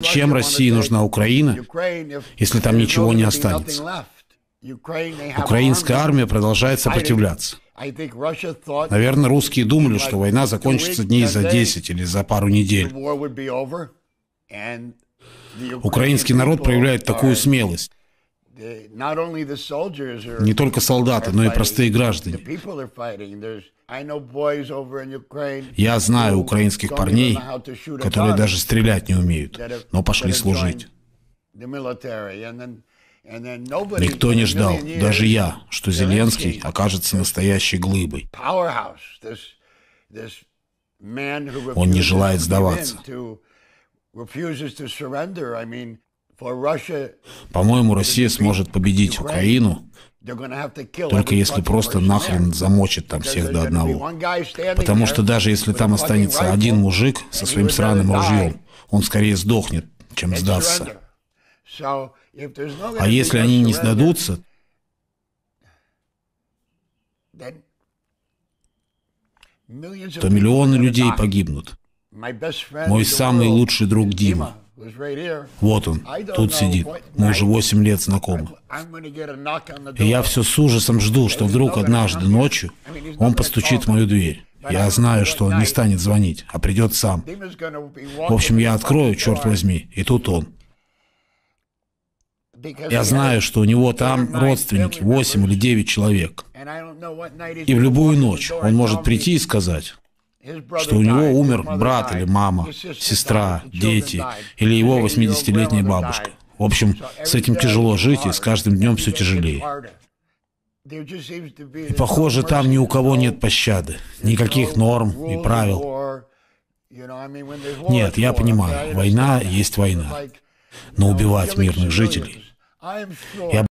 Чем России нужна Украина, если там ничего не останется? Украинская армия продолжает сопротивляться. Наверное, русские думали, что война закончится дней за 10 или за пару недель. Украинский народ проявляет такую смелость. Не только солдаты, но и простые граждане. Я знаю украинских парней, которые даже стрелять не умеют, но пошли служить. Никто не ждал, даже я, что Зеленский окажется настоящей глыбой. Он не желает сдаваться. По-моему, Россия сможет победить Украину, только если просто нахрен замочит там всех до одного. Потому что даже если там останется один мужик со своим сраным ружьем, он скорее сдохнет, чем сдастся. А если они не сдадутся, то миллионы людей погибнут. Мой самый лучший друг Дима вот он, тут сидит. Мы уже восемь лет знакомы. И я все с ужасом жду, что вдруг однажды ночью он постучит в мою дверь. Я знаю, что он не станет звонить, а придет сам. В общем, я открою, черт возьми, и тут он. Я знаю, что у него там родственники, 8 или 9 человек. И в любую ночь он может прийти и сказать, что у него умер брат или мама, сестра, дети или его 80-летняя бабушка. В общем, с этим тяжело жить, и с каждым днем все тяжелее. И, похоже, там ни у кого нет пощады, никаких норм и правил. Нет, я понимаю, война есть война. Но убивать мирных жителей... Я